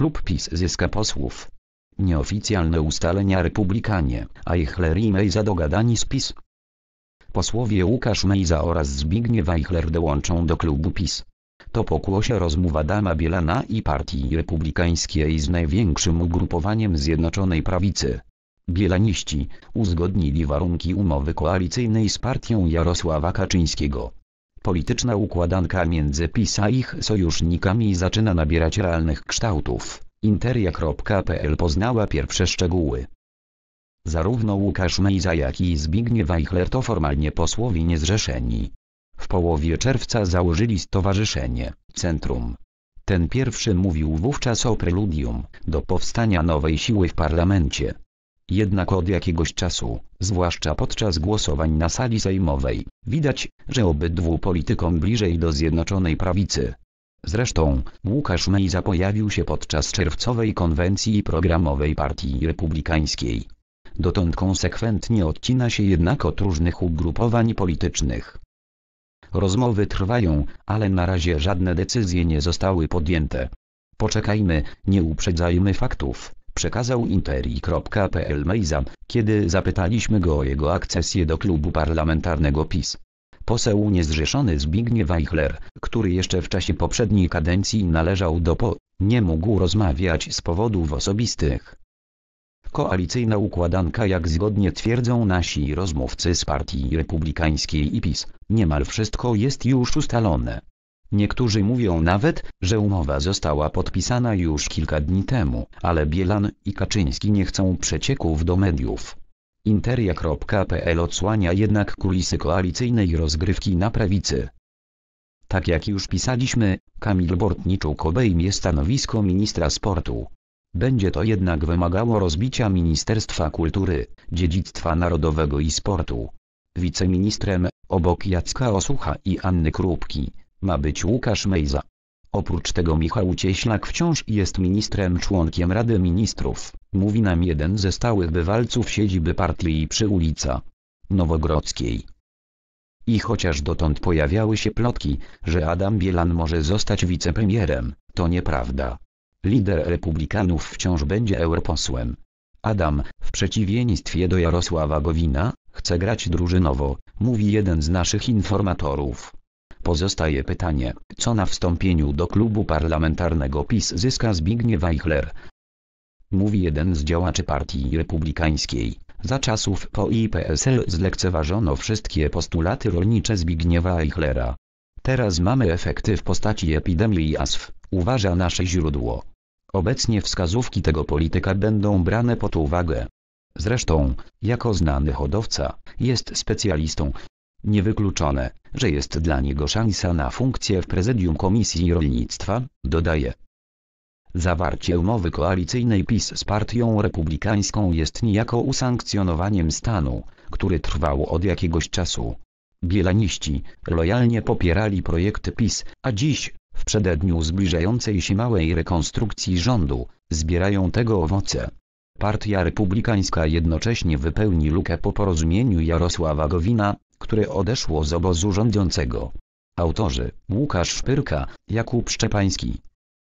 klub PiS zyska posłów. Nieoficjalne ustalenia Republikanie, a Eichler i Mejza dogadani z PiS. Posłowie Łukasz Mejza oraz Zbigniew Eichler dołączą do klubu PiS. To pokłosie rozmowa dama Bielana i Partii Republikańskiej z największym ugrupowaniem Zjednoczonej Prawicy. Bielaniści uzgodnili warunki umowy koalicyjnej z partią Jarosława Kaczyńskiego. Polityczna układanka między PiSa i ich sojusznikami zaczyna nabierać realnych kształtów. Interia.pl poznała pierwsze szczegóły. Zarówno Łukasz Mejza jak i Zbigniew Eichler to formalnie posłowie niezrzeszeni. W połowie czerwca założyli stowarzyszenie, Centrum. Ten pierwszy mówił wówczas o preludium, do powstania nowej siły w parlamencie. Jednak od jakiegoś czasu, zwłaszcza podczas głosowań na sali sejmowej, widać, że obydwu politykom bliżej do Zjednoczonej Prawicy. Zresztą, Łukasz Mejza pojawił się podczas czerwcowej konwencji programowej Partii Republikańskiej. Dotąd konsekwentnie odcina się jednak od różnych ugrupowań politycznych. Rozmowy trwają, ale na razie żadne decyzje nie zostały podjęte. Poczekajmy, nie uprzedzajmy faktów przekazał interi.pl Mejza, kiedy zapytaliśmy go o jego akcesję do klubu parlamentarnego PiS. Poseł niezrzeszony Zbigniew Eichler, który jeszcze w czasie poprzedniej kadencji należał do PO, nie mógł rozmawiać z powodów osobistych. Koalicyjna układanka jak zgodnie twierdzą nasi rozmówcy z Partii Republikańskiej i PiS, niemal wszystko jest już ustalone. Niektórzy mówią nawet, że umowa została podpisana już kilka dni temu, ale Bielan i Kaczyński nie chcą przecieków do mediów. Interia.pl odsłania jednak kulisy koalicyjnej rozgrywki na prawicy. Tak jak już pisaliśmy, Kamil Bortniczuk obejmie stanowisko ministra sportu. Będzie to jednak wymagało rozbicia Ministerstwa Kultury, Dziedzictwa Narodowego i Sportu. Wiceministrem, obok Jacka Osucha i Anny Krupki, ma być Łukasz Mejza. Oprócz tego Michał Cieślak wciąż jest ministrem członkiem Rady Ministrów, mówi nam jeden ze stałych bywalców siedziby partii przy ulica Nowogrodzkiej. I chociaż dotąd pojawiały się plotki, że Adam Bielan może zostać wicepremierem, to nieprawda. Lider republikanów wciąż będzie europosłem. Adam, w przeciwieństwie do Jarosława Gowina, chce grać drużynowo, mówi jeden z naszych informatorów. Pozostaje pytanie, co na wstąpieniu do klubu parlamentarnego PiS zyska Zbigniew Eichler? Mówi jeden z działaczy partii republikańskiej. Za czasów po IPSL zlekceważono wszystkie postulaty rolnicze Zbigniewa Eichlera. Teraz mamy efekty w postaci epidemii ASF, uważa nasze źródło. Obecnie wskazówki tego polityka będą brane pod uwagę. Zresztą, jako znany hodowca, jest specjalistą, Niewykluczone, że jest dla niego szansa na funkcję w prezydium Komisji Rolnictwa, dodaje. Zawarcie umowy koalicyjnej PiS z Partią Republikańską jest niejako usankcjonowaniem stanu, który trwał od jakiegoś czasu. Bielaniści lojalnie popierali projekty PiS, a dziś, w przededniu zbliżającej się małej rekonstrukcji rządu, zbierają tego owoce. Partia Republikańska jednocześnie wypełni lukę po porozumieniu Jarosława Gowina, które odeszło z obozu rządzącego. Autorzy Łukasz Szpyrka, Jakub Szczepański